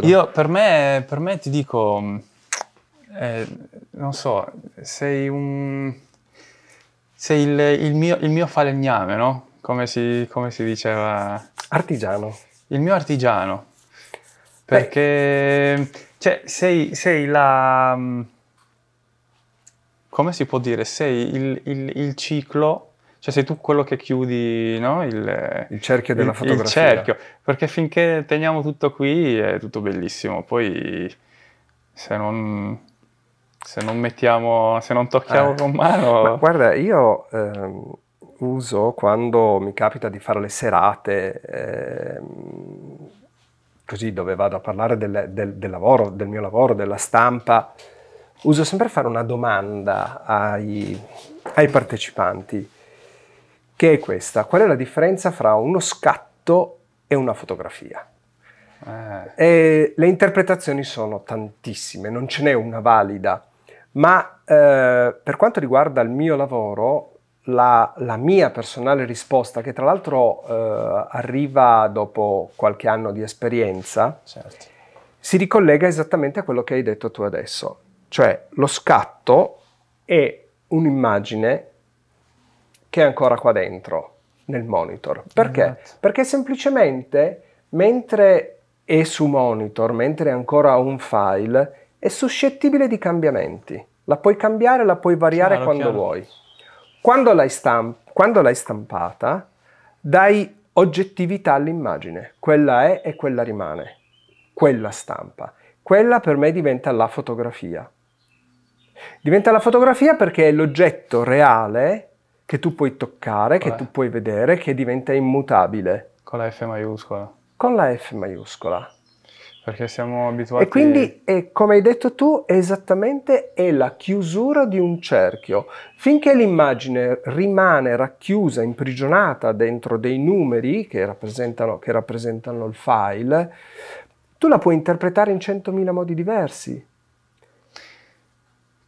Io per me, per me ti dico, eh, non so, sei un... Sei il, il, mio, il mio falegname, no? Come si, come si diceva. Artigiano. Il mio artigiano. Perché cioè, sei, sei, la... Mm, come si può dire? Sei il, il, il ciclo cioè sei tu quello che chiudi no? il, il, cerchio della il, fotografia. Il cerchio, perché finché teniamo tutto qui è tutto bellissimo, poi se non, se non mettiamo, se non tocchiamo eh. con mano... Ma guarda, io ehm, uso quando mi capita di fare le serate... Ehm, così dove vado a parlare del, del, del, lavoro, del mio lavoro, della stampa, uso sempre fare una domanda ai, ai partecipanti che è questa. Qual è la differenza fra uno scatto e una fotografia? Eh. le interpretazioni sono tantissime, non ce n'è una valida, ma eh, per quanto riguarda il mio lavoro, la, la mia personale risposta, che tra l'altro eh, arriva dopo qualche anno di esperienza, certo. si ricollega esattamente a quello che hai detto tu adesso, cioè lo scatto è un'immagine che è ancora qua dentro nel monitor. Perché? Esatto. Perché semplicemente mentre è su monitor, mentre è ancora un file, è suscettibile di cambiamenti. La puoi cambiare, la puoi variare chiaro, quando chiaro. vuoi. Quando l'hai, stamp- quando l'hai stampata, dai oggettività all'immagine. Quella è e quella rimane. Quella stampa. Quella per me diventa la fotografia. Diventa la fotografia perché è l'oggetto reale che tu puoi toccare, Qual che è? tu puoi vedere, che diventa immutabile. Con la F maiuscola. Con la F maiuscola. Perché siamo abituati... E quindi, è, come hai detto tu, è esattamente è la chiusura di un cerchio. Finché l'immagine rimane racchiusa, imprigionata dentro dei numeri che rappresentano, che rappresentano il file, tu la puoi interpretare in centomila modi diversi.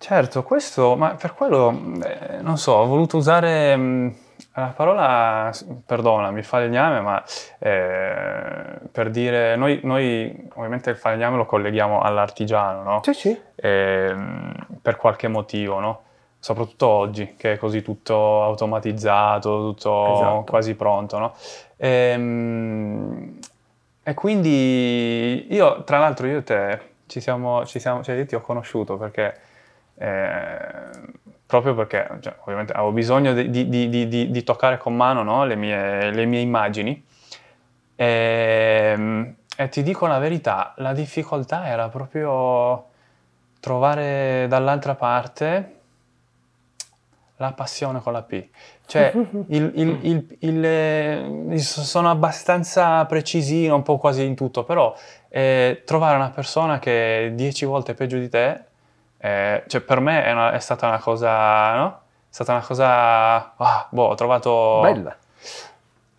Certo, questo, ma per quello, mm, eh, non so, ho voluto usare mh, mm, la parola, perdona, mi fa legname, ma eh, per dire, noi, noi, ovviamente il falegname lo colleghiamo all'artigiano, no? Sì, sì. Eh, per qualche motivo, no? Soprattutto oggi, che è così tutto automatizzato, tutto esatto. quasi pronto, no? E, ehm, e quindi io, tra l'altro io e te ci siamo, ci siamo cioè io ti ho conosciuto perché eh, proprio perché cioè, ovviamente avevo bisogno di, di, di, di toccare con mano no? le, mie, le, mie, immagini e, ehm, e, ti dico la verità, la difficoltà era proprio trovare dall'altra parte la passione con la P. Cioè, il, il, il, eh, sono abbastanza precisino, un po' quasi in tutto, però eh, trovare una persona che è dieci volte peggio di te eh, cioè per me è, una, è, stata una cosa, no? È stata una cosa, oh, boh, ho trovato... Bella.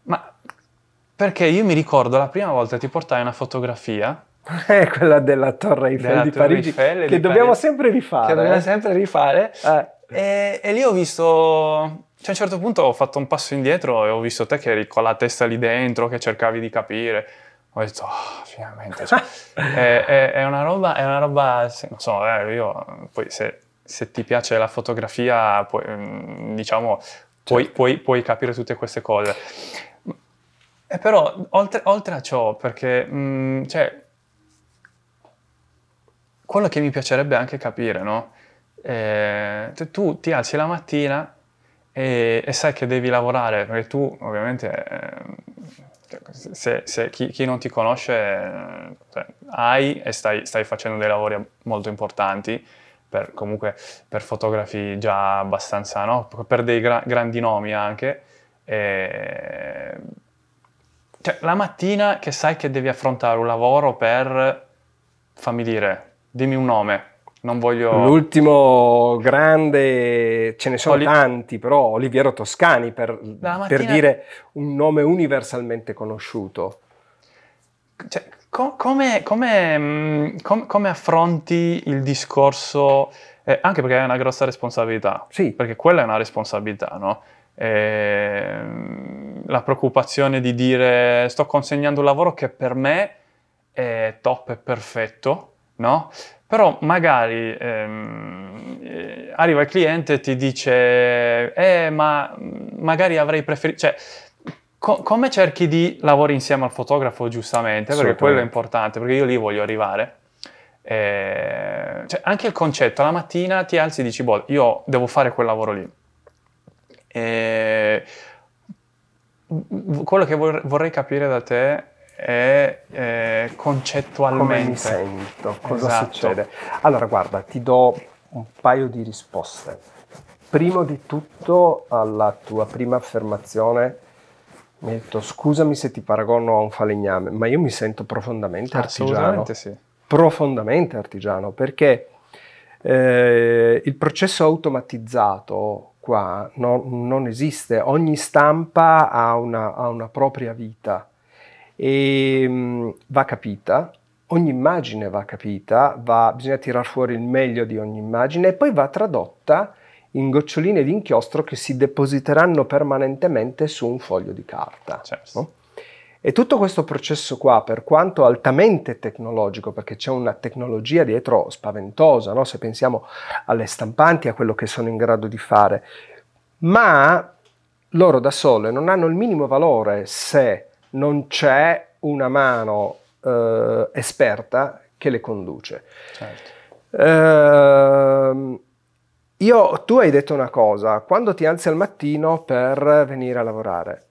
Ma perché io mi ricordo la prima volta che ti portai una fotografia è eh, quella della Torre Eiffel della di Torre Parigi Eiffel che di dobbiamo Parigi. sempre rifare. Che dobbiamo eh. sempre rifare. Eh. E, e, lì ho visto, cioè a un certo punto ho fatto un passo indietro e ho visto te che eri con la testa lì dentro, che cercavi di capire ho detto, oh, finalmente, cioè, è, è, è, una roba, è una roba, non so, eh, io, poi se, se, ti piace la fotografia, puoi, mm, diciamo, puoi, certo. puoi, puoi capire tutte queste cose. E eh, però, oltre, oltre a ciò, perché, mh, mm, cioè, quello che mi piacerebbe anche capire, no? Eh, tu ti alzi la mattina e, e, sai che devi lavorare, perché tu ovviamente eh, se, se chi, chi, non ti conosce, cioè, hai e stai, stai, facendo dei lavori molto importanti, per, comunque per fotografi già abbastanza, no? per dei gra- grandi nomi anche. E... Cioè, la mattina che sai che devi affrontare un lavoro per, fammi dire, dimmi un nome, non voglio... L'ultimo grande, ce ne sono Oli... tanti, però Oliviero Toscani, per, mattina... per, dire un nome universalmente conosciuto. Cioè, com- come, come, mm, com- come, affronti il discorso, eh, anche perché è una grossa responsabilità, sì. perché quella è una responsabilità, no? Eh, la preoccupazione di dire sto consegnando un lavoro che per me è top, è perfetto, no? Però magari ehm, eh, arriva il cliente e ti dice, eh, ma magari avrei preferito... Cioè, co- come cerchi di lavorare insieme al fotografo giustamente? Perché quello è importante, perché io lì voglio arrivare. Eh, cioè, anche il concetto, la mattina ti alzi e dici, boh, io devo fare quel lavoro lì. Eh, quello che vorrei capire da te è eh, concettualmente. Come mi sento? Cosa esatto. succede? Allora, guarda, ti do un paio di risposte. Primo di tutto alla tua prima affermazione mi hai detto scusami se ti paragono a un falegname, ma io mi sento profondamente artigiano. Sì. Profondamente artigiano, perché eh, il processo automatizzato qua no, non esiste, ogni stampa ha una, ha una propria vita e ehm, va capita, ogni immagine va capita, va, bisogna tirar fuori il meglio di ogni immagine e poi va tradotta in goccioline di inchiostro che si depositeranno permanentemente su un foglio di carta. Certo. No? E tutto questo processo qua, per quanto altamente tecnologico, perché c'è una tecnologia dietro spaventosa, no? se pensiamo alle stampanti, a quello che sono in grado di fare, ma loro da sole non hanno il minimo valore se non c'è una mano eh, esperta che le conduce. Certo. Eh, io, tu hai detto una cosa, quando ti alzi al mattino per venire a lavorare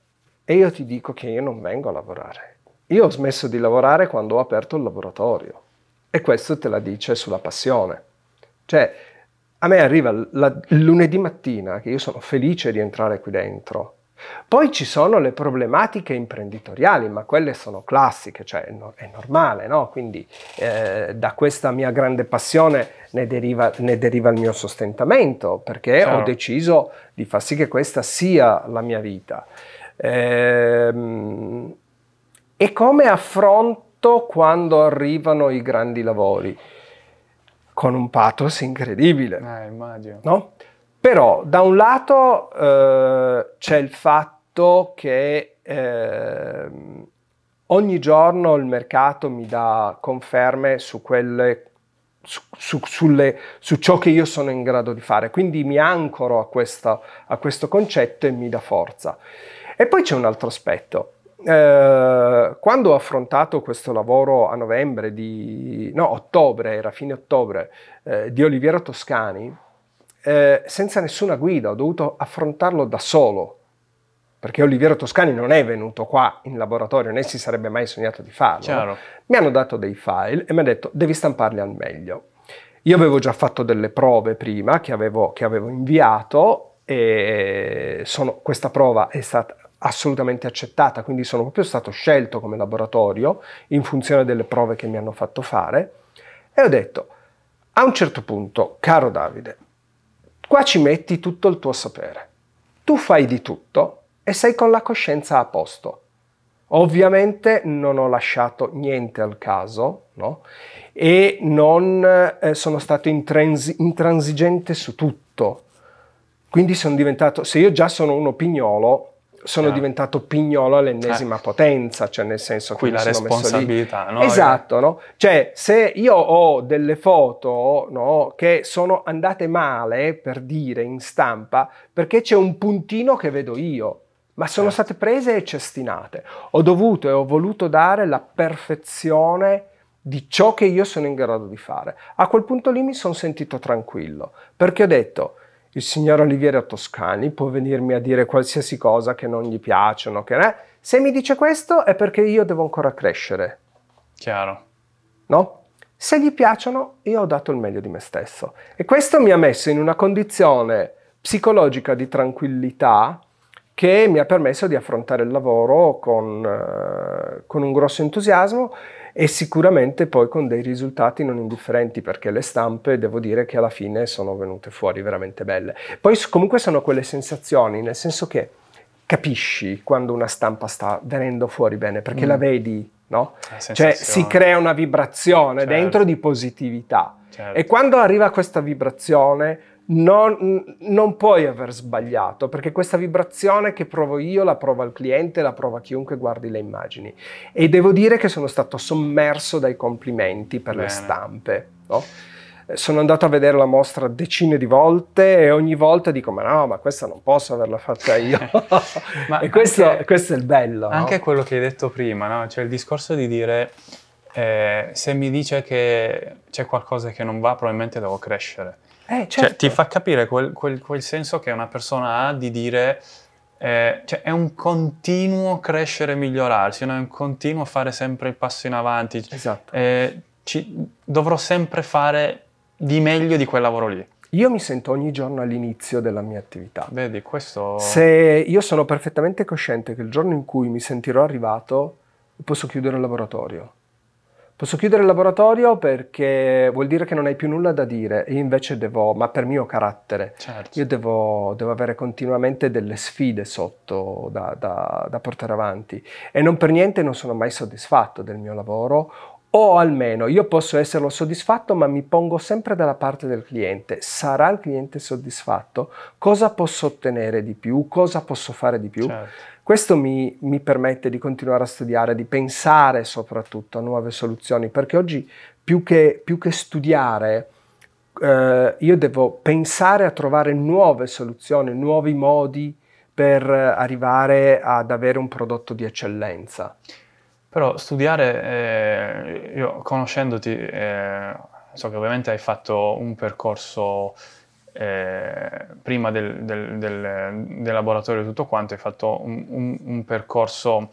e io ti dico che io non vengo a lavorare. Io ho smesso di lavorare quando ho aperto il laboratorio e questo te la dice sulla passione. Cioè, a me arriva il lunedì mattina che io sono felice di entrare qui dentro poi ci sono le problematiche imprenditoriali, ma quelle sono classiche, cioè è normale, no? Quindi eh, da questa mia grande passione ne deriva, ne deriva il mio sostentamento, perché Ciao. ho deciso di far sì che questa sia la mia vita. Ehm, e come affronto quando arrivano i grandi lavori? Con un pathos incredibile. Ah, immagino. No? Però da un lato eh, c'è il fatto che eh, ogni giorno il mercato mi dà conferme su quelle su, su, sulle, su, ciò che io sono in grado di fare. Quindi mi ancoro a, questa, a questo concetto e mi dà forza. E poi c'è un altro aspetto. Eh, quando ho affrontato questo lavoro a novembre di no, ottobre, era fine ottobre, eh, di Oliviero Toscani, eh, senza nessuna guida, ho dovuto affrontarlo da solo, perché Oliviero Toscani non è venuto qua in laboratorio, né si sarebbe mai sognato di farlo. No? Mi hanno dato dei file e mi hanno detto devi stamparli al meglio. Io avevo già fatto delle prove prima che avevo, che avevo inviato e sono, questa prova è stata assolutamente accettata, quindi sono proprio stato scelto come laboratorio in funzione delle prove che mi hanno fatto fare e ho detto a un certo punto, caro Davide, Qua ci metti tutto il tuo sapere. Tu fai di tutto e sei con la coscienza a posto. Ovviamente non ho lasciato niente al caso, no? E non eh, sono stato intransi- intransigente su tutto. Quindi sono diventato, se io già sono un pignolo, sono yeah. diventato pignolo all'ennesima eh. potenza, cioè nel senso Qui che... Qui la responsabilità, no? Esatto, no? Cioè se io ho delle foto no, che sono andate male, per dire, in stampa, perché c'è un puntino che vedo io, ma sono certo. state prese e cestinate. Ho dovuto e ho voluto dare la perfezione di ciò che io sono in grado di fare. A quel punto lì mi sono sentito tranquillo, perché ho detto il signor Oliviero Toscani può venirmi a dire qualsiasi cosa che non gli piacciono, che ne... se mi dice questo è perché io devo ancora crescere. Chiaro. No? Se gli piacciono, io ho dato il meglio di me stesso. E questo mi ha messo in una condizione psicologica di tranquillità che mi ha permesso di affrontare il lavoro con, eh, con, un grosso entusiasmo e sicuramente poi con dei risultati non indifferenti perché le stampe devo dire che alla fine sono venute fuori veramente belle. Poi comunque sono quelle sensazioni, nel senso che capisci quando una stampa sta venendo fuori bene perché mm. la vedi, no? La cioè si crea una vibrazione certo. dentro di positività certo. e quando arriva questa vibrazione non, non, puoi aver sbagliato, perché questa vibrazione che provo io la prova il cliente, la prova chiunque guardi le immagini. E devo dire che sono stato sommerso dai complimenti per Bene. le stampe. No? Sono andato a vedere la mostra decine di volte e ogni volta dico: Ma no, ma questa non posso averla fatta io. e questo, anche, questo, è il bello. Anche no? quello che hai detto prima, no? cioè il discorso di dire. Eh, se mi dice che c'è qualcosa che non va, probabilmente devo crescere eh, certo. cioè, ti certo. fa capire quel, quel, quel, senso che una persona ha di dire eh, cioè, è un continuo crescere e migliorarsi, è un continuo fare sempre il passo in avanti. Esatto. Eh, ci, dovrò sempre fare di meglio di quel lavoro lì. Io mi sento ogni giorno all'inizio della mia attività. Vedi, questo... Se io sono perfettamente cosciente che il giorno in cui mi sentirò arrivato, posso chiudere il laboratorio Posso chiudere il laboratorio perché vuol dire che non hai più nulla da dire, io invece devo, ma per mio carattere, certo. io devo, devo, avere continuamente delle sfide sotto da, da, da portare avanti e non per niente non sono mai soddisfatto del mio lavoro o almeno io posso esserlo soddisfatto, ma mi pongo sempre dalla parte del cliente. Sarà il cliente soddisfatto? Cosa posso ottenere di più? Cosa posso fare di più? Certo. Questo mi, mi permette di continuare a studiare, di pensare soprattutto a nuove soluzioni, perché oggi più che, più che studiare, eh, io devo pensare a trovare nuove soluzioni, nuovi modi per arrivare ad avere un prodotto di eccellenza. Però studiare, eh, io conoscendoti, eh, so che ovviamente hai fatto un percorso eh, prima del, del, del, del, laboratorio tutto quanto hai fatto un, un, un percorso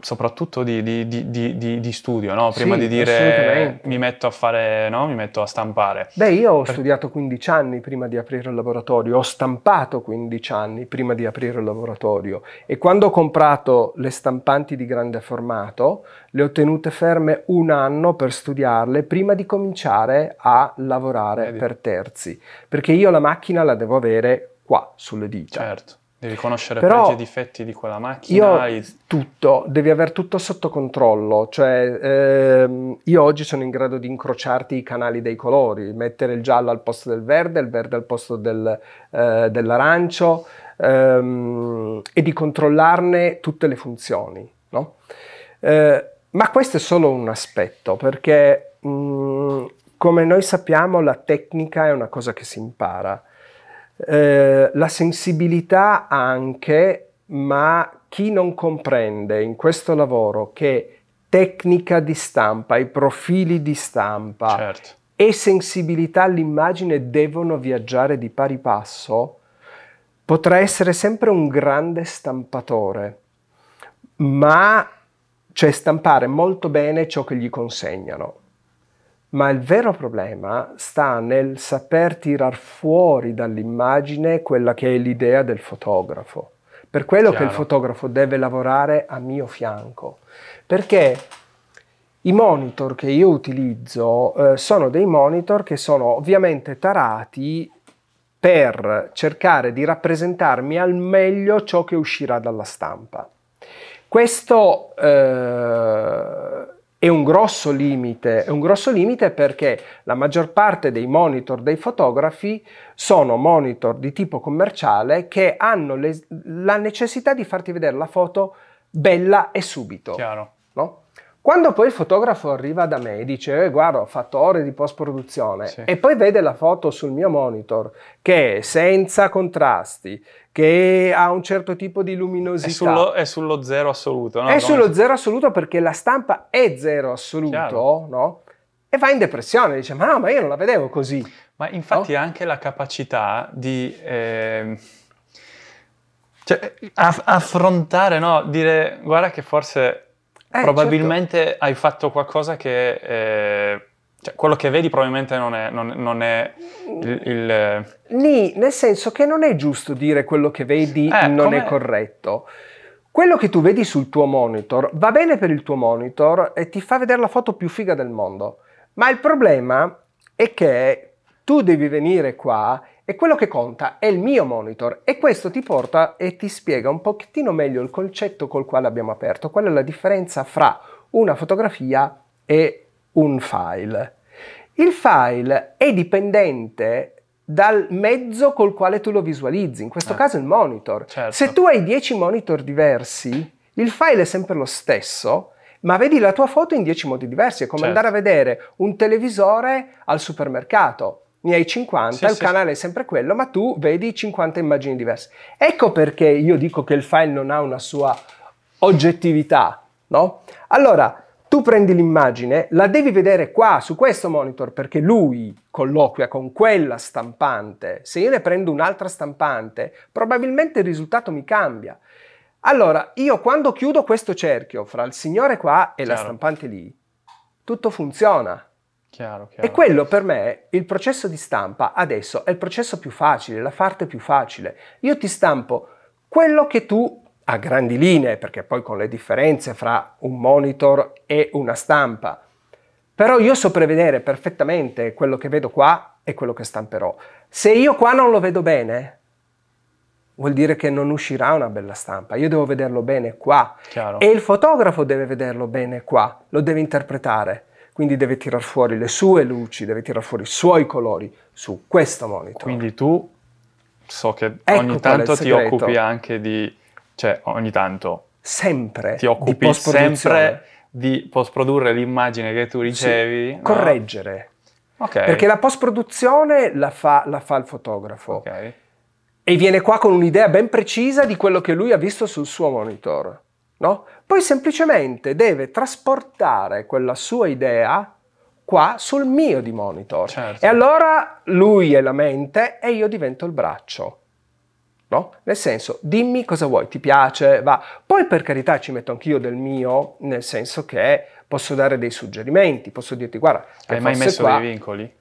soprattutto di, di, di, di studio, no? prima sì, di dire mi metto a fare, no? mi metto a stampare. Beh, io ho per... studiato 15 anni prima di aprire il laboratorio, ho stampato 15 anni prima di aprire il laboratorio e quando ho comprato le stampanti di grande formato le ho tenute ferme un anno per studiarle prima di cominciare a lavorare Vedi. per terzi, perché io la macchina la devo avere qua sulle dita. Certo. Devi conoscere Però pregi e difetti di quella macchina. Io, tutto, devi avere tutto sotto controllo. Cioè, ehm, io oggi sono in grado di incrociarti i canali dei colori, mettere il giallo al posto del verde, il verde al posto del, eh, dell'arancio ehm, e di controllarne tutte le funzioni. No? Eh, ma questo è solo un aspetto, perché mh, mm, come noi sappiamo la tecnica è una cosa che si impara. Eh, la sensibilità anche, ma chi non comprende in questo lavoro che tecnica di stampa, i profili di stampa certo. e sensibilità all'immagine devono viaggiare di pari passo, potrà essere sempre un grande stampatore, ma cioè stampare molto bene ciò che gli consegnano ma il vero problema sta nel saper tirar fuori dall'immagine quella che è l'idea del fotografo. Per quello Chiaro. che il fotografo deve lavorare a mio fianco, perché i monitor che io utilizzo eh, sono dei monitor che sono ovviamente tarati per cercare di rappresentarmi al meglio ciò che uscirà dalla stampa. Questo eh, è un grosso limite, è un grosso limite perché la maggior parte dei monitor dei fotografi sono monitor di tipo commerciale che hanno le, la necessità di farti vedere la foto bella e subito. No? Quando poi il fotografo arriva da me e dice eh, guarda ho fatto ore di post produzione sì. e poi vede la foto sul mio monitor che è senza contrasti, che ha un certo tipo di luminosità. È sullo, è sullo zero assoluto. No? È sullo zero assoluto perché la stampa è zero assoluto, no? E va in depressione, dice, ma no, ma io non la vedevo così. Ma infatti no? anche la capacità di... Eh, cioè, aff- affrontare, no? Dire, guarda che forse eh, certo. probabilmente certo. hai fatto qualcosa che... Eh, cioè, quello che vedi probabilmente non è, non, non è il, il... Lì, nel senso che non è giusto dire quello che vedi eh, non com'è? è corretto. Quello che tu vedi sul tuo monitor va bene per il tuo monitor e ti fa vedere la foto più figa del mondo. Ma il problema è che tu devi venire qua e quello che conta è il mio monitor e questo ti porta e ti spiega un pochettino meglio il concetto col quale abbiamo aperto, qual è la differenza fra una fotografia e un file. Il file è dipendente dal mezzo col quale tu lo visualizzi, in questo eh. caso il monitor. Certo. Se tu hai 10 monitor diversi, il file è sempre lo stesso, ma vedi la tua foto in 10 modi diversi. È come certo. andare a vedere un televisore al supermercato. Ne hai 50, sì, il sì, canale è sempre quello, ma tu vedi 50 immagini diverse. Ecco perché io dico che il file non ha una sua oggettività, no? Allora, tu prendi l'immagine, la devi vedere qua, su questo monitor, perché lui colloquia con quella stampante. Se io ne prendo un'altra stampante, probabilmente il risultato mi cambia. Allora, io quando chiudo questo cerchio fra il signore qua e chiaro. la stampante lì, tutto funziona. Chiaro, chiaro. E quello per me, il processo di stampa adesso è il processo più facile, la parte più facile. Io ti stampo quello che tu a grandi linee, perché poi con le differenze fra un monitor e una stampa. Però io so prevedere perfettamente quello che vedo qua e quello che stamperò. Se io qua non lo vedo bene, vuol dire che non uscirà una bella stampa. Io devo vederlo bene qua. Chiaro. E il fotografo deve vederlo bene qua, lo deve interpretare. Quindi deve tirar fuori le sue luci, deve tirar fuori i suoi colori su questo monitor. Quindi tu so che ecco ogni tanto ti occupi anche di cioè, ogni tanto sempre ti occupi di sempre di post-produrre l'immagine che tu ricevi. Sì. No? Correggere. Okay. Perché la post-produzione la fa, la fa il fotografo. Okay. E viene qua con un'idea ben precisa di quello che lui ha visto sul suo monitor. No? Poi semplicemente deve trasportare quella sua idea qua sul mio di monitor. Certo. E allora lui è la mente e io divento il braccio. No? Nel senso, dimmi cosa vuoi, ti piace, va. Poi per carità ci metto anch'io del mio, nel senso che posso dare dei suggerimenti, posso dirti guarda... Hai mai messo qua... dei vincoli?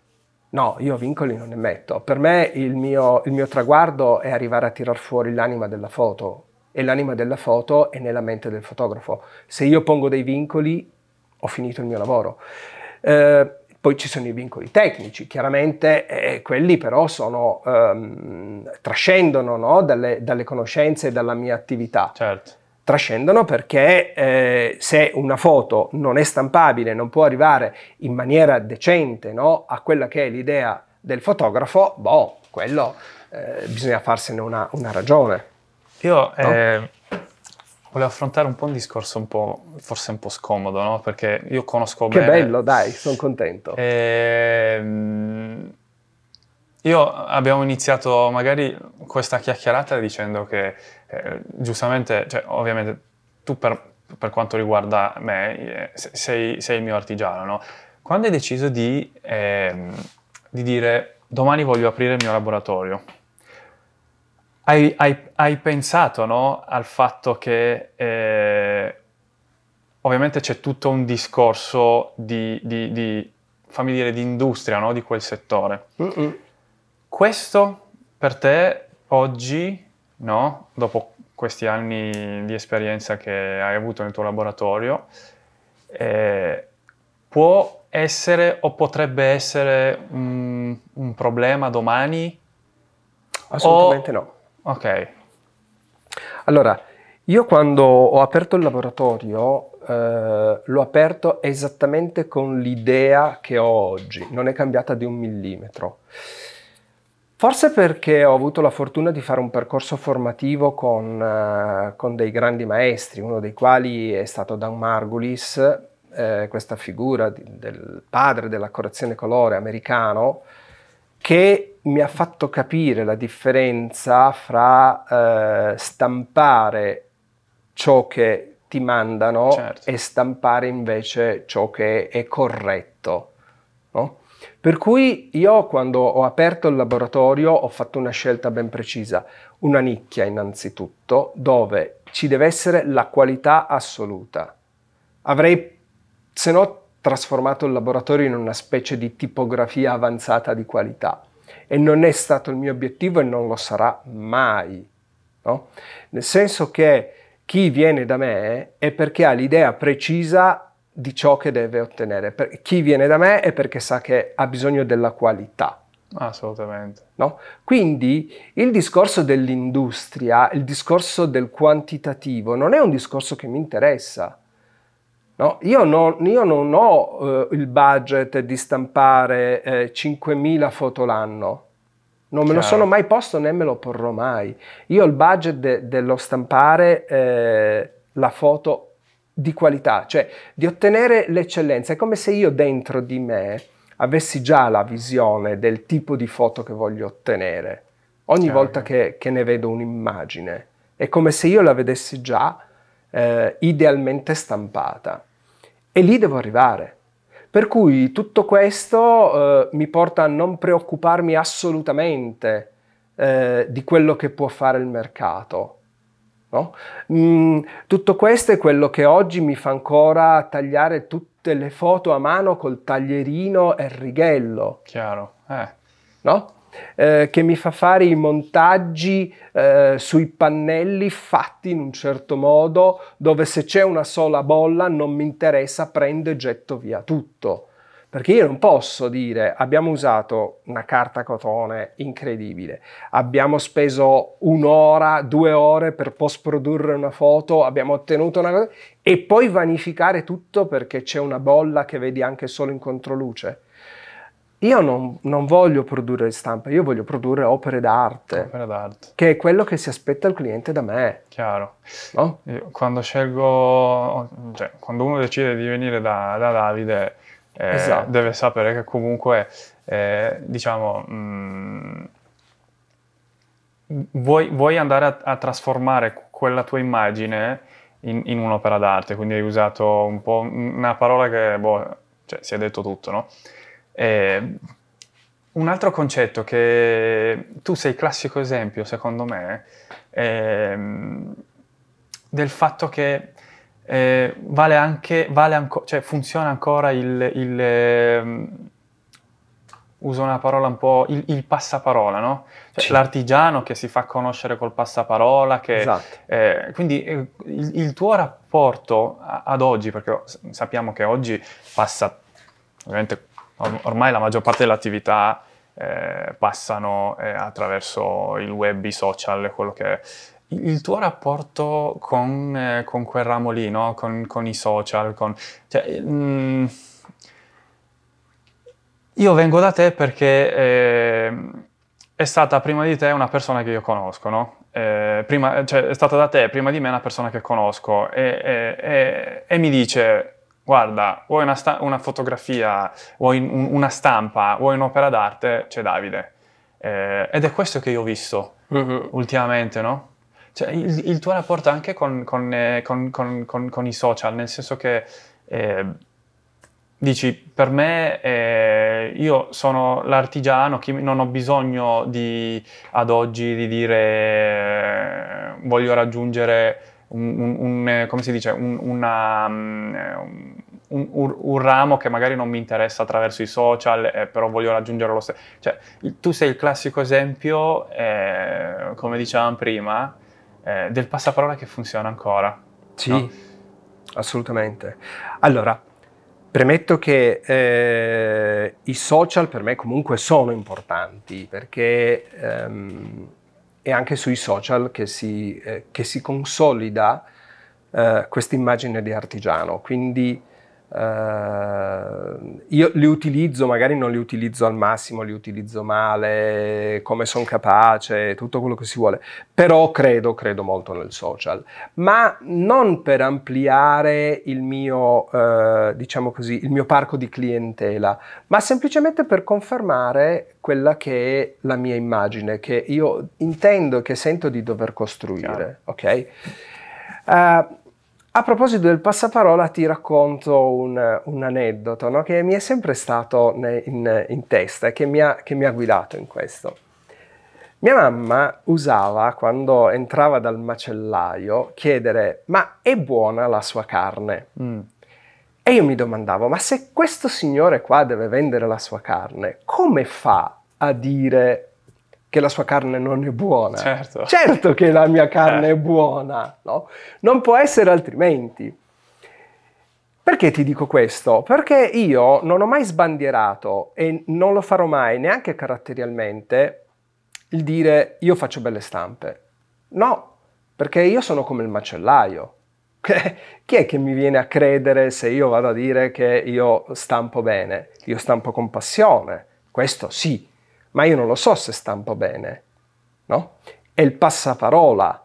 No, io vincoli non ne metto. Per me il mio, il mio traguardo è arrivare a tirar fuori l'anima della foto e l'anima della foto è nella mente del fotografo. Se io pongo dei vincoli, ho finito il mio lavoro. Eh, poi ci sono i vincoli tecnici, chiaramente eh, quelli però sono, ehm, trascendono no? dalle, dalle, conoscenze e dalla mia attività. Certo. Trascendono perché eh, se una foto non è stampabile, non può arrivare in maniera decente no? a quella che è l'idea del fotografo, boh, quello eh, bisogna farsene una, una ragione. Io no? Eh, Volevo affrontare un po' un discorso un po', forse un po' scomodo, no? Perché io conosco bene... Che bello, dai, sono contento. E... Ehm, io abbiamo iniziato magari questa chiacchierata dicendo che eh, giustamente, cioè, ovviamente tu per, per, quanto riguarda me eh, sei, sei, il mio artigiano, no? Quando hai deciso di, eh, di dire domani voglio aprire il mio laboratorio? Hai, hai, hai pensato no, al fatto che eh, ovviamente c'è tutto un discorso di, di, di fammi dire, di industria no, di quel settore. Mm-mm. Questo per te oggi, no, dopo questi anni di esperienza che hai avuto nel tuo laboratorio, eh, può essere o potrebbe essere un, un problema domani? Assolutamente o, no. Ok. Allora, io quando ho aperto il laboratorio eh, l'ho aperto esattamente con l'idea che ho oggi, non è cambiata di un millimetro. Forse perché ho avuto la fortuna di fare un percorso formativo con, eh, con dei grandi maestri, uno dei quali è stato Dan Margulis, eh, questa figura di, del padre della correzione colore americano, che mi ha fatto capire la differenza fra eh, stampare ciò che ti mandano certo. e stampare invece ciò che è corretto. No? Per cui io quando ho aperto il laboratorio ho fatto una scelta ben precisa, una nicchia innanzitutto dove ci deve essere la qualità assoluta. Avrei se no trasformato il laboratorio in una specie di tipografia avanzata di qualità. E non è stato il mio obiettivo e non lo sarà mai. No? Nel senso che chi viene da me è perché ha l'idea precisa di ciò che deve ottenere. Per chi viene da me è perché sa che ha bisogno della qualità. Assolutamente. No? Quindi il discorso dell'industria, il discorso del quantitativo, non è un discorso che mi interessa No, io, non, io, non, ho eh, il budget di stampare eh, 5.000 foto l'anno. Non me lo sono mai posto né me lo porrò mai. Io ho il budget de, dello stampare eh, la foto di qualità, cioè di ottenere l'eccellenza. È come se io dentro di me avessi già la visione del tipo di foto che voglio ottenere. Ogni Chiaro. volta che, che ne vedo un'immagine, è come se io la vedessi già. Eh, idealmente stampata. E lì devo arrivare. Per cui tutto questo eh, mi porta a non preoccuparmi assolutamente eh, di quello che può fare il mercato. No? Mm, tutto questo è quello che oggi mi fa ancora tagliare tutte le foto a mano col taglierino e il righello. Chiaro. Eh. No? eh, che mi fa fare i montaggi eh, sui pannelli fatti in un certo modo, dove se c'è una sola bolla non mi interessa, prendo e getto via tutto. Perché io non posso dire abbiamo usato una carta cotone incredibile, abbiamo speso un'ora, due ore per post produrre una foto, abbiamo ottenuto una cosa e poi vanificare tutto perché c'è una bolla che vedi anche solo in controluce io non, non, voglio produrre stampa, io voglio produrre opere d'arte, opere d'arte. Che è quello che si aspetta il cliente da me. Chiaro. No? Quando scelgo, cioè, quando uno decide di venire da, da Davide, eh, esatto. deve sapere che comunque, eh, diciamo, mh, mm, vuoi, vuoi, andare a, a, trasformare quella tua immagine in, in, un'opera d'arte. Quindi hai usato un po' una parola che, boh, cioè, si è detto tutto, no? E ehm, un altro concetto che tu sei classico esempio, secondo me, è, ehm, del fatto che eh, vale anche, vale anco, cioè funziona ancora il, il eh, uso una parola un po', il, il passaparola, no? Cioè, sì. L'artigiano che si fa conoscere col passaparola, che, esatto. eh, quindi eh, il, il, tuo rapporto ad oggi, perché sappiamo che oggi passa ovviamente ormai la maggior parte delle attività eh, passano eh, attraverso il web, i social, quello che è. Il tuo rapporto con, eh, con quel ramo lì, no? con, con, i social, con... Cioè, mh, mm, io vengo da te perché ehm, è stata prima di te una persona che io conosco, no? Eh, prima, cioè, è stata da te prima di me una persona che conosco e, e, e, e mi dice guarda, vuoi una, sta- una fotografia, vuoi un- una stampa, vuoi un'opera d'arte, c'è Davide. Eh, ed è questo che io ho visto uh-huh. ultimamente, no? Cioè, il, il, tuo rapporto anche con, con, eh, con, con, i social, nel senso che eh, dici, per me eh, io sono l'artigiano, che non ho bisogno di, ad oggi di dire eh, voglio raggiungere un, un, eh, come si dice, un, una, mm, eh, un, un, ramo che magari non mi interessa attraverso i social, eh, però voglio raggiungere lo stesso. Cioè, tu sei il classico esempio, eh, come dicevamo prima, eh, del passaparola che funziona ancora. Sì, no? assolutamente. Allora, premetto che eh, i social per me comunque sono importanti perché... Ehm, e anche sui social che si, eh, che si consolida eh, questa immagine di artigiano. Quindi Uh, io li utilizzo, magari non li utilizzo al massimo, li utilizzo male, come sono capace, tutto quello che si vuole, però credo, credo molto nel social, ma non per ampliare il mio, uh, diciamo così, il mio parco di clientela, ma semplicemente per confermare quella che è la mia immagine, che io intendo e che sento di dover costruire, Chiaro. ok? Uh, a proposito del passaparola ti racconto un, un aneddoto no? che mi è sempre stato ne, in, in, testa e che mi, ha, che mi ha guidato in questo. Mia mamma usava, quando entrava dal macellaio, chiedere ma è buona la sua carne? Mm. E io mi domandavo, ma se questo signore qua deve vendere la sua carne, come fa a dire che la sua carne non è buona. Certo, certo che la mia carne eh. è buona, no? Non può essere altrimenti. Perché ti dico questo? Perché io non ho mai sbandierato e non lo farò mai, neanche caratterialmente, il dire io faccio belle stampe. No, perché io sono come il macellaio. Chi è che mi viene a credere se io vado a dire che io stampo bene? Io stampo con passione, questo sì, ma io non lo so se stampo bene, no? È il passaparola.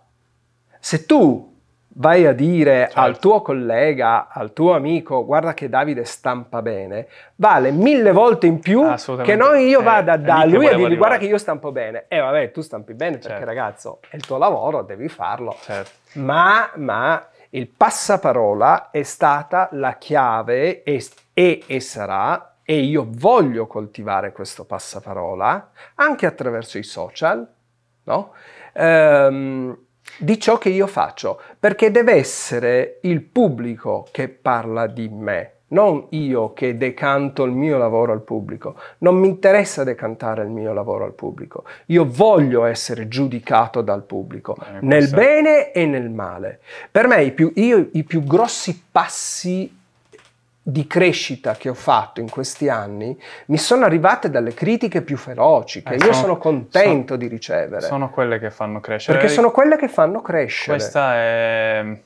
Se tu vai a dire certo. al tuo collega, al tuo amico, guarda che Davide stampa bene, vale mille volte in più che non io eh, vada eh, da lui e dirgli guarda che io stampo bene. E eh, vabbè, tu stampi bene perché certo. ragazzo, è il tuo lavoro, devi farlo. Certo. Ma, ma il passaparola è stata la chiave e, e, e sarà e io voglio coltivare questo passaparola anche attraverso i social, no? Ehm, di ciò che io faccio, perché deve essere il pubblico che parla di me, non io che decanto il mio lavoro al pubblico, non mi interessa decantare il mio lavoro al pubblico, io voglio essere giudicato dal pubblico, eh, nel bene e nel male. Per me i più, io, i più grossi passi di crescita che ho fatto in questi anni mi sono arrivate dalle critiche più feroci, che eh, io sono, sono contento sono, di ricevere. Sono quelle che fanno crescere. Perché sono quelle che fanno crescere. Questa è,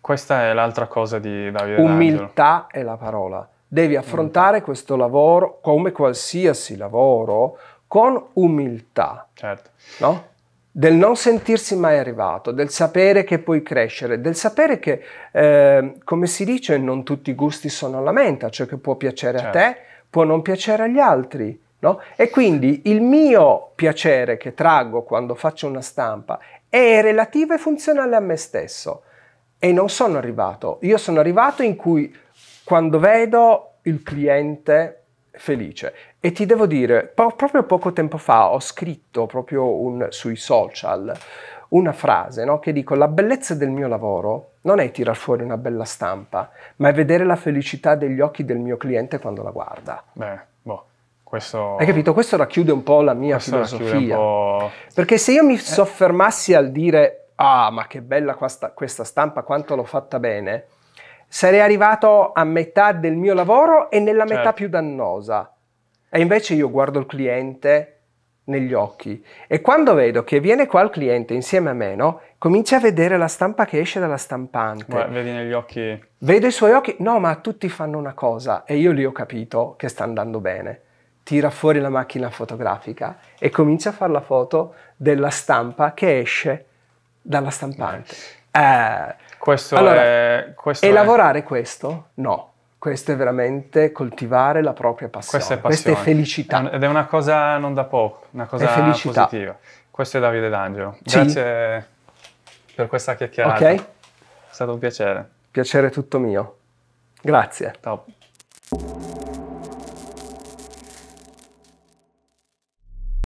questa è l'altra cosa di Davide Umiltà è la parola. Devi affrontare mm. questo lavoro, come qualsiasi lavoro, con umiltà. Certo. No? del non sentirsi mai arrivato, del sapere che puoi crescere, del sapere che, eh, come si dice, non tutti i gusti sono alla menta, cioè che può piacere certo. a te, può non piacere agli altri. No? E quindi il mio piacere che traggo quando faccio una stampa è relativo e funzionale a me stesso. E non sono arrivato. Io sono arrivato in cui quando vedo il cliente felice. E ti devo dire, po proprio poco tempo fa ho scritto proprio un, sui social una frase no? che dico la bellezza del mio lavoro non è tirar fuori una bella stampa, ma è vedere la felicità degli occhi del mio cliente quando la guarda. Beh, boh, questo... Hai capito? Questo racchiude un po' la mia questo filosofia. Perché se io mi eh. soffermassi al dire ah ma che bella questa, questa stampa, quanto l'ho fatta bene, sarei arrivato a metà del mio lavoro e nella certo. metà più dannosa. E invece io guardo il cliente negli occhi e quando vedo che viene qua il cliente insieme a me, no, comincia a vedere la stampa che esce dalla stampante. Beh, vedi negli occhi. Vedo i suoi occhi, no, ma tutti fanno una cosa e io lì ho capito che sta andando bene. Tira fuori la macchina fotografica e comincia a fare la foto della stampa che esce dalla stampante. Eh, questo allora, è... Questo e è... lavorare questo? No. Questo è veramente coltivare la propria passione. Questa è, passione. Questa è felicità. Ed è una cosa non da poco, una cosa positiva. Questo è Davide D'Angelo. Sì. Grazie per questa chiacchierata. Ok. È stato un piacere. Piacere tutto mio. Grazie. Top.